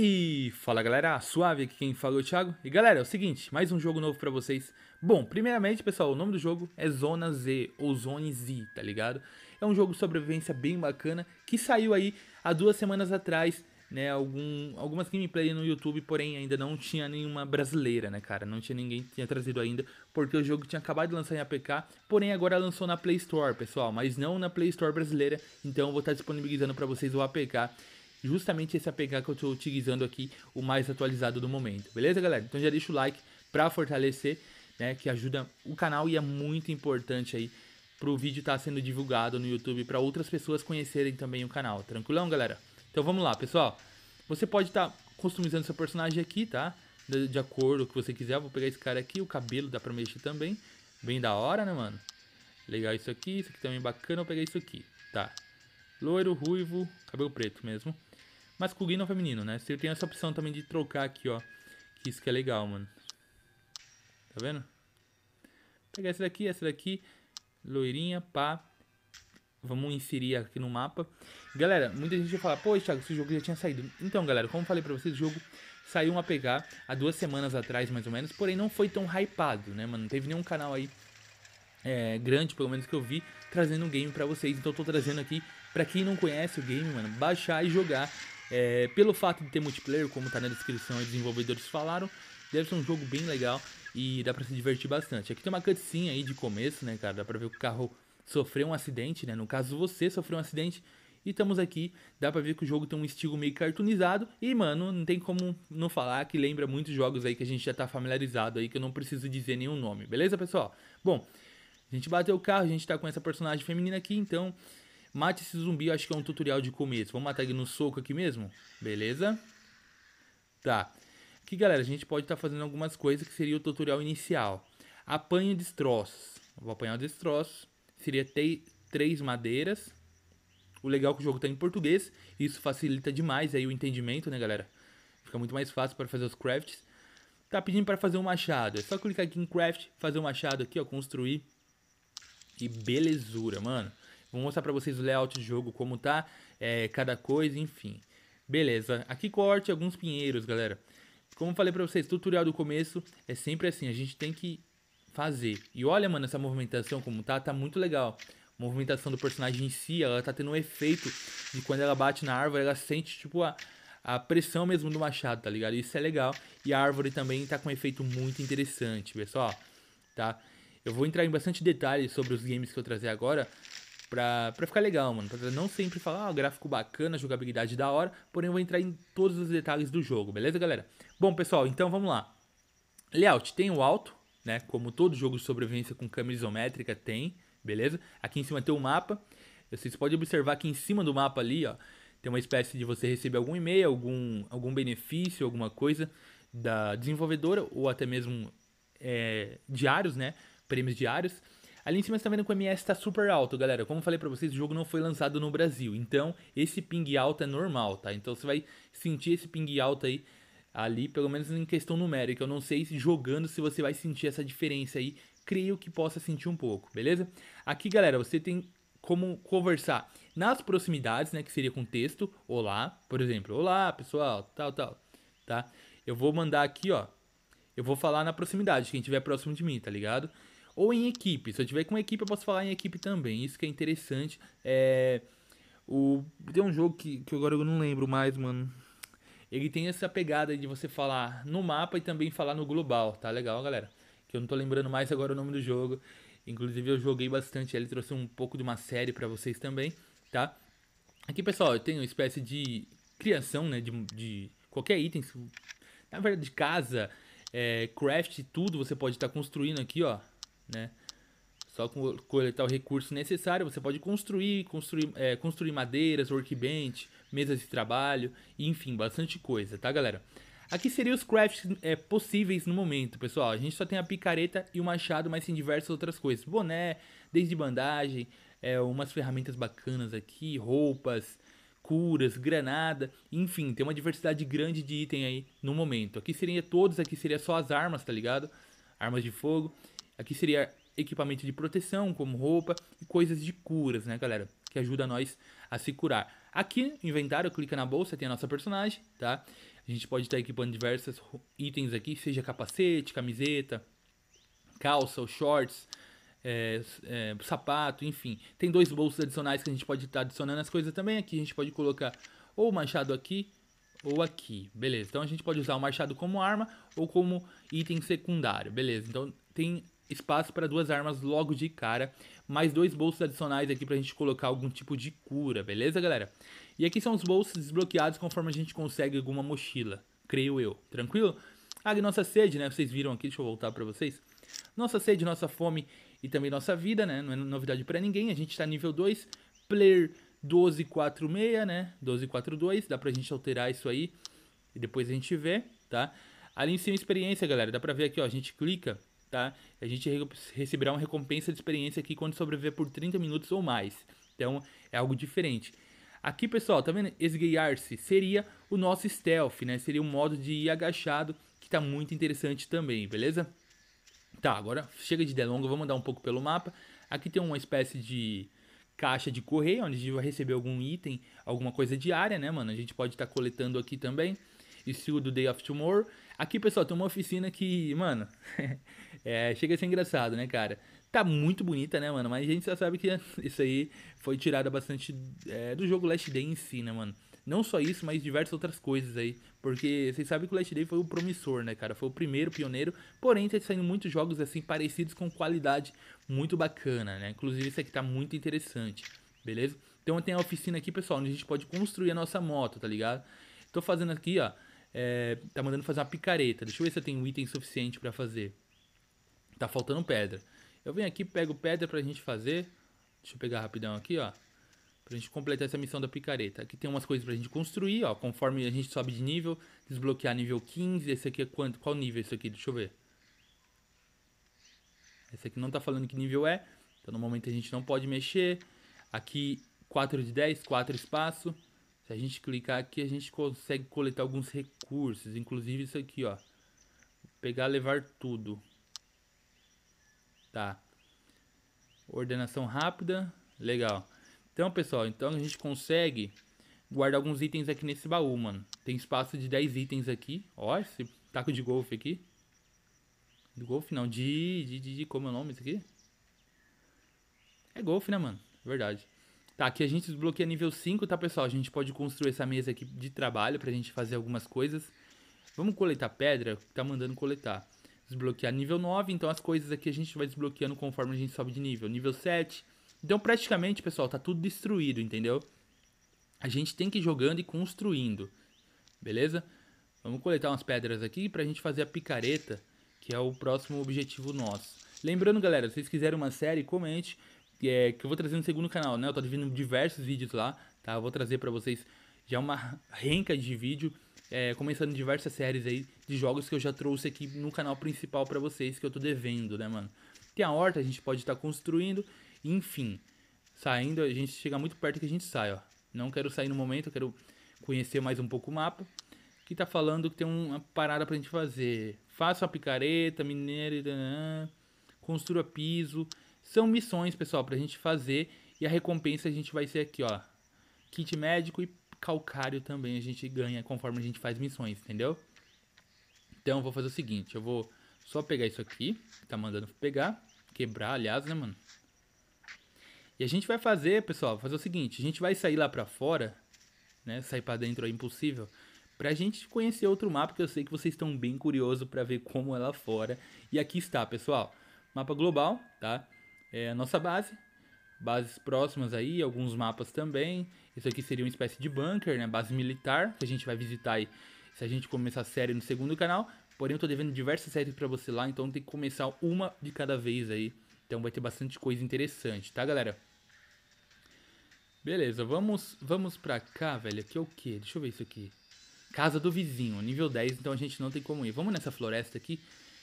E fala galera, suave aqui quem falou, Thiago. E galera, é o seguinte, mais um jogo novo para vocês. Bom, primeiramente, pessoal, o nome do jogo é Zona Z ou Zone Z, tá ligado? É um jogo de sobrevivência bem bacana que saiu aí há duas semanas atrás, né? Algum, algumas gameplay no YouTube, porém ainda não tinha nenhuma brasileira, né, cara? Não tinha ninguém que tinha trazido ainda, porque o jogo tinha acabado de lançar em APK, porém agora lançou na Play Store, pessoal, mas não na Play Store brasileira, então eu vou estar disponibilizando para vocês o APK justamente esse APK que eu estou utilizando aqui, o mais atualizado do momento. Beleza, galera? Então já deixa o like para fortalecer, né, que ajuda o canal e é muito importante aí para o vídeo estar tá sendo divulgado no YouTube para outras pessoas conhecerem também o canal. Tranquilão, galera? Então vamos lá, pessoal. Você pode estar tá customizando seu personagem aqui, tá? De, de acordo com o que você quiser. Eu vou pegar esse cara aqui, o cabelo dá para mexer também. Bem da hora, né, mano? Legal isso aqui, isso aqui também é bacana, eu peguei isso aqui, tá? Loiro, ruivo, cabelo preto mesmo masculino ou feminino, né? Você tem essa opção também de trocar aqui, ó. Que isso que é legal, mano. Tá vendo? pegar essa daqui, essa daqui. Loirinha, pá. Vamos inserir aqui no mapa. Galera, muita gente vai falar, pô, Thiago, esse jogo já tinha saído. Então, galera, como falei pra vocês, o jogo saiu um APK há duas semanas atrás, mais ou menos. Porém, não foi tão hypado, né, mano? Não teve nenhum canal aí é, grande, pelo menos que eu vi, trazendo um game pra vocês. Então, eu tô trazendo aqui, pra quem não conhece o game, mano, baixar e jogar. É, pelo fato de ter multiplayer, como tá na descrição e desenvolvedores falaram, deve ser um jogo bem legal e dá pra se divertir bastante. Aqui tem uma cutscene aí de começo, né, cara? Dá pra ver que o carro sofreu um acidente, né? No caso, você sofreu um acidente e estamos aqui. Dá pra ver que o jogo tem um estilo meio cartoonizado. E, mano, não tem como não falar que lembra muitos jogos aí que a gente já tá familiarizado aí, que eu não preciso dizer nenhum nome, beleza, pessoal? Bom, a gente bateu o carro, a gente tá com essa personagem feminina aqui, então Mate esse zumbi, acho que é um tutorial de começo. Vamos matar ele no soco aqui mesmo? Beleza? Tá. Aqui, galera, a gente pode estar tá fazendo algumas coisas que seria o tutorial inicial. Apanha destroços. Vou apanhar destroços. Seria três madeiras. O legal é que o jogo está em português. Isso facilita demais aí o entendimento, né, galera? Fica muito mais fácil para fazer os crafts. Tá pedindo para fazer um machado. É só clicar aqui em craft, fazer um machado aqui, ó, construir. E belezura, mano. Vou mostrar para vocês o layout de jogo, como tá é, cada coisa, enfim. Beleza, aqui corte alguns pinheiros, galera. Como falei para vocês, tutorial do começo é sempre assim, a gente tem que fazer. E olha, mano, essa movimentação como tá, tá muito legal. movimentação do personagem em si, ela tá tendo um efeito de quando ela bate na árvore, ela sente, tipo, a, a pressão mesmo do machado, tá ligado? Isso é legal. E a árvore também tá com um efeito muito interessante, pessoal, tá? Eu vou entrar em bastante detalhes sobre os games que eu trazer agora, Pra, pra ficar legal, mano. Pra não sempre falar, ah, gráfico bacana, jogabilidade da hora. Porém, eu vou entrar em todos os detalhes do jogo, beleza, galera? Bom, pessoal, então vamos lá. Layout tem o alto, né? Como todo jogo de sobrevivência com câmera isométrica tem, beleza? Aqui em cima tem o mapa. Vocês podem observar que em cima do mapa ali, ó, tem uma espécie de você receber algum e-mail, algum, algum benefício, alguma coisa da desenvolvedora ou até mesmo é, diários, né? Prêmios diários. Ali em cima você tá vendo que o MS tá super alto, galera. Como eu falei pra vocês, o jogo não foi lançado no Brasil. Então, esse ping alto é normal, tá? Então você vai sentir esse ping alto aí ali, pelo menos em questão numérica. Eu não sei se jogando se você vai sentir essa diferença aí. Creio que possa sentir um pouco, beleza? Aqui, galera, você tem como conversar nas proximidades, né, que seria com texto, olá, por exemplo, olá, pessoal, tal, tal, tá? Eu vou mandar aqui, ó, eu vou falar na proximidade, quem estiver próximo de mim, tá ligado? Ou em equipe. Se eu tiver com equipe, eu posso falar em equipe também. Isso que é interessante. É. O, tem um jogo que, que agora eu não lembro mais, mano. Ele tem essa pegada de você falar no mapa e também falar no global, tá legal, galera? Que eu não tô lembrando mais agora o nome do jogo. Inclusive eu joguei bastante, ele trouxe um pouco de uma série para vocês também, tá? Aqui, pessoal, eu tenho uma espécie de criação, né, de, de qualquer item. Na verdade, de casa, é, craft, tudo você pode estar tá construindo aqui, ó né? Só com coletar o recurso necessário, você pode construir, construir, é, construir madeiras, workbench, mesas de trabalho, enfim, bastante coisa, tá, galera? Aqui seriam os crafts é, possíveis no momento, pessoal. A gente só tem a picareta e o machado, mas tem diversas outras coisas. Boné, desde bandagem, é, umas ferramentas bacanas aqui, roupas, curas, granada, enfim, tem uma diversidade grande de item aí no momento. Aqui seria todos, aqui seria só as armas, tá ligado? Armas de fogo. Aqui seria equipamento de proteção, como roupa e coisas de curas, né, galera? Que ajuda nós a se curar. Aqui, inventário, clica na bolsa, tem a nossa personagem, tá? A gente pode estar equipando diversos itens aqui, seja capacete, camiseta, calça ou shorts, é, é, sapato, enfim. Tem dois bolsos adicionais que a gente pode estar adicionando as coisas também. Aqui a gente pode colocar ou o machado aqui ou aqui, beleza. Então a gente pode usar o machado como arma ou como item secundário, beleza. Então tem espaço para duas armas logo de cara, mais dois bolsos adicionais aqui para a gente colocar algum tipo de cura, beleza, galera? E aqui são os bolsos desbloqueados conforme a gente consegue alguma mochila, creio eu, tranquilo? Ah, e nossa sede, né? Vocês viram aqui, deixa eu voltar para vocês. Nossa sede, nossa fome e também nossa vida, né? Não é novidade para ninguém, a gente está nível 2, player 1246, né? 1242, dá pra gente alterar isso aí e depois a gente vê, tá? Ali em cima experiência, galera, dá pra ver aqui, ó, a gente clica tá? A gente receberá uma recompensa de experiência aqui quando sobreviver por 30 minutos ou mais. Então, é algo diferente. Aqui, pessoal, tá vendo? Esgueiar-se seria o nosso stealth, né? Seria um modo de ir agachado, que tá muito interessante também, beleza? Tá, agora chega de delonga, vamos andar um pouco pelo mapa. Aqui tem uma espécie de caixa de correio, onde a gente vai receber algum item, alguma coisa diária, né, mano? A gente pode estar tá coletando aqui também o do Day of Tomorrow. Aqui, pessoal, tem uma oficina que, mano, é, chega a ser engraçado, né, cara? Tá muito bonita, né, mano? Mas a gente já sabe que isso aí foi tirado bastante é, do jogo Last Day em si, né, mano? Não só isso, mas diversas outras coisas aí. Porque vocês sabem que o Last Day foi o promissor, né, cara? Foi o primeiro pioneiro. Porém, tá saindo muitos jogos, assim, parecidos com qualidade muito bacana, né? Inclusive, isso aqui tá muito interessante, beleza? Então, tem a oficina aqui, pessoal, onde a gente pode construir a nossa moto, tá ligado? Tô fazendo aqui, ó é, tá mandando fazer uma picareta. Deixa eu ver se eu tenho um item suficiente para fazer. Tá faltando pedra. Eu venho aqui, pego pedra pra gente fazer. Deixa eu pegar rapidão aqui, ó. Pra gente completar essa missão da picareta. Aqui tem umas coisas pra gente construir, ó. Conforme a gente sobe de nível, desbloquear nível 15. Esse aqui é quanto? Qual nível é esse aqui? Deixa eu ver. Esse aqui não tá falando que nível é. Então no momento a gente não pode mexer. Aqui 4 de 10, 4 espaço. Se a gente clicar aqui, a gente consegue coletar alguns recursos, inclusive isso aqui, ó. Pegar, levar tudo. Tá. Ordenação rápida, legal. Então, pessoal, então a gente consegue guardar alguns itens aqui nesse baú, mano. Tem espaço de 10 itens aqui. Ó, esse taco de golfe aqui. De golfe não, de, de, de, de como é o nome isso aqui? É golfe, né, mano? Verdade. Tá, aqui a gente desbloqueia nível 5, tá, pessoal? A gente pode construir essa mesa aqui de trabalho pra gente fazer algumas coisas. Vamos coletar pedra? Tá mandando coletar. Desbloquear nível 9, então as coisas aqui a gente vai desbloqueando conforme a gente sobe de nível. Nível 7. Então praticamente, pessoal, tá tudo destruído, entendeu? A gente tem que ir jogando e construindo, beleza? Vamos coletar umas pedras aqui pra gente fazer a picareta, que é o próximo objetivo nosso. Lembrando, galera, se vocês quiserem uma série, comente é, que eu vou trazer no segundo canal, né? Eu tô dividindo diversos vídeos lá, tá? Eu vou trazer para vocês já uma renca de vídeo, é, começando diversas séries aí de jogos que eu já trouxe aqui no canal principal para vocês, que eu tô devendo, né, mano? Tem a horta, a gente pode estar tá construindo, enfim. Saindo, a gente chega muito perto que a gente sai, ó. Não quero sair no momento, quero conhecer mais um pouco o mapa. Que tá falando que tem uma parada pra gente fazer. Faça uma picareta, mineira, construa piso. São missões, pessoal, pra gente fazer. E a recompensa a gente vai ser aqui, ó. Kit médico e calcário também a gente ganha conforme a gente faz missões, entendeu? Então, eu vou fazer o seguinte. Eu vou só pegar isso aqui, que tá mandando pegar. Quebrar, aliás, né, mano? E a gente vai fazer, pessoal, fazer o seguinte. A gente vai sair lá pra fora, né? Sair pra dentro é impossível pra gente conhecer outro mapa, que eu sei que vocês estão bem curiosos para ver como é lá fora. E aqui está, pessoal. Mapa global, tá? é, a nossa base. Bases próximas aí, alguns mapas também. Isso aqui seria uma espécie de bunker, né? Base militar, que a gente vai visitar aí se a gente começar a série no segundo canal. Porém, eu tô devendo diversas séries para você lá, então tem que começar uma de cada vez aí. Então vai ter bastante coisa interessante, tá, galera? Beleza, vamos, vamos pra cá, velho. Aqui é o quê? Deixa eu ver isso aqui. Casa do vizinho, nível 10, então a gente não tem como ir. Vamos nessa floresta aqui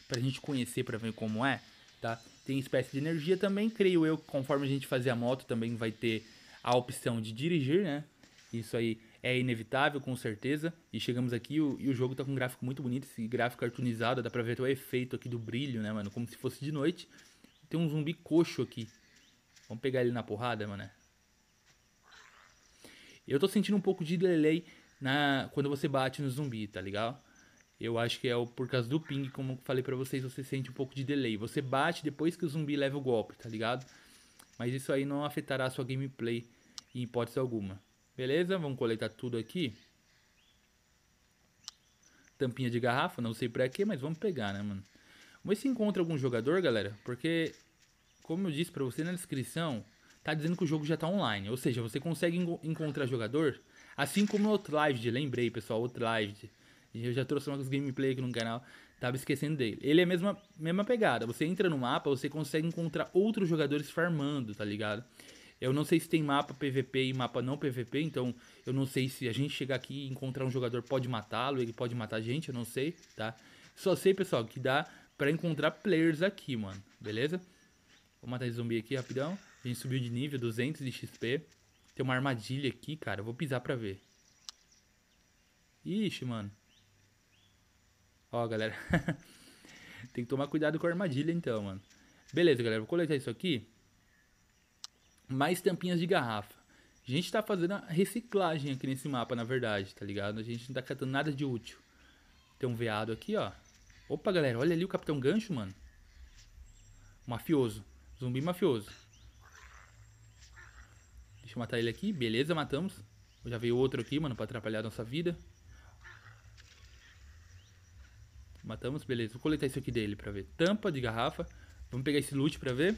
pra gente conhecer, pra ver como é tá? Tem espécie de energia também, creio eu, conforme a gente fazer a moto também vai ter a opção de dirigir, né? Isso aí é inevitável, com certeza. E chegamos aqui o, e o jogo tá com um gráfico muito bonito, esse gráfico cartoonizado, dá pra ver até o efeito aqui do brilho, né, mano? Como se fosse de noite. Tem um zumbi coxo aqui. Vamos pegar ele na porrada, mano. Eu tô sentindo um pouco de delay na, quando você bate no zumbi, tá ligado? Eu acho que é por causa do ping, como eu falei para vocês, você sente um pouco de delay. Você bate depois que o zumbi leva o golpe, tá ligado? Mas isso aí não afetará a sua gameplay em hipótese alguma. Beleza? Vamos coletar tudo aqui. Tampinha de garrafa, não sei pra quê, mas vamos pegar, né, mano? Vamos ver se encontra algum jogador, galera. Porque, como eu disse pra você na descrição, tá dizendo que o jogo já tá online. Ou seja, você consegue encontrar jogador, assim como no Outlived, lembrei, pessoal, Outlived. Eu já trouxe umas gameplay aqui no canal, tava esquecendo dele. Ele é a mesma, mesma pegada. Você entra no mapa, você consegue encontrar outros jogadores farmando, tá ligado? Eu não sei se tem mapa PVP e mapa não PVP, então eu não sei se a gente chegar aqui e encontrar um jogador pode matá-lo, ele pode matar a gente, eu não sei, tá? Só sei, pessoal, que dá pra encontrar players aqui, mano, beleza? Vou matar esse zumbi aqui rapidão. A gente subiu de nível, 200 de XP. Tem uma armadilha aqui, cara, eu vou pisar pra ver. Ixi, mano. Ó, galera. Tem que tomar cuidado com a armadilha, então, mano. Beleza, galera. Vou coletar isso aqui. Mais tampinhas de garrafa. A gente tá fazendo a reciclagem aqui nesse mapa, na verdade, tá ligado? A gente não tá catando nada de útil. Tem um veado aqui, ó. Opa, galera. Olha ali o Capitão Gancho, mano. Mafioso. Zumbi mafioso. Deixa eu matar ele aqui. Beleza, matamos. Já veio outro aqui, mano, pra atrapalhar a nossa vida. Matamos, beleza. Vou coletar isso aqui dele pra ver. Tampa de garrafa. Vamos pegar esse loot pra ver.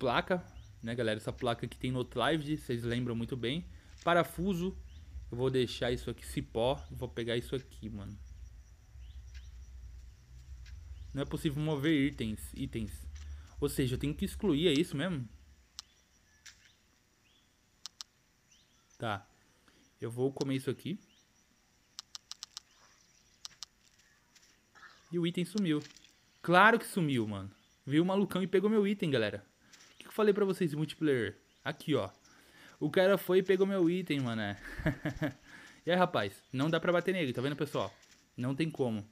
Placa, né, galera? Essa placa aqui tem no Live, vocês lembram muito bem. Parafuso. Eu vou deixar isso aqui cipó. Vou pegar isso aqui, mano. Não é possível mover itens. itens. Ou seja, eu tenho que excluir, é isso mesmo? Tá. Eu vou comer isso aqui. E o item sumiu. Claro que sumiu, mano. Veio o malucão e pegou meu item, galera. O que, eu falei pra vocês, multiplayer? Aqui, ó. O cara foi e pegou meu item, mano. É. e aí, rapaz? Não dá pra bater nele, tá vendo, pessoal? Não tem como.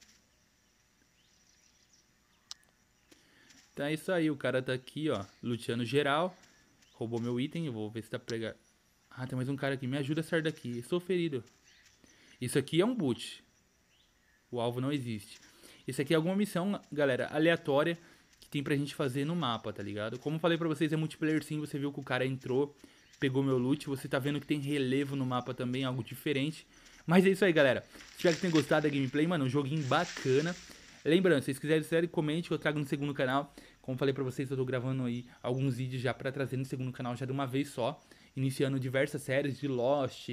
Então é isso aí, o cara tá aqui, ó, luteando geral. Roubou meu item, eu vou ver se tá pregado. Ah, tem mais um cara aqui, me ajuda a sair daqui, Sou ferido. Isso aqui é um boot. O alvo não existe. Isso aqui é alguma missão, galera, aleatória que tem pra gente fazer no mapa, tá ligado? Como falei pra vocês, é multiplayer sim, você viu que o cara entrou, pegou meu loot, você tá vendo que tem relevo no mapa também, algo diferente. Mas é isso aí, galera. Espero que tenham gostado da gameplay, mano, um joguinho bacana. Lembrando, se vocês quiserem, sério, comente que eu trago no segundo canal. Como falei pra vocês, eu tô gravando aí alguns vídeos já pra trazer no segundo canal já de uma vez só. Iniciando diversas séries de Lost,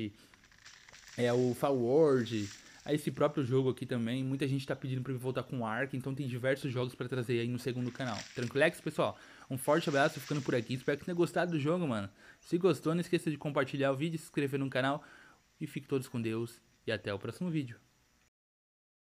é o Fall World, a esse próprio jogo aqui também. Muita gente tá pedindo pra eu voltar com o Ark, então tem diversos jogos pra trazer aí no segundo canal. Tranquilex, pessoal? Um forte abraço, ficando por aqui. Espero que tenha gostado do jogo, mano. Se gostou, não esqueça de compartilhar o vídeo, se inscrever no canal. E fiquem todos com Deus e até o próximo vídeo.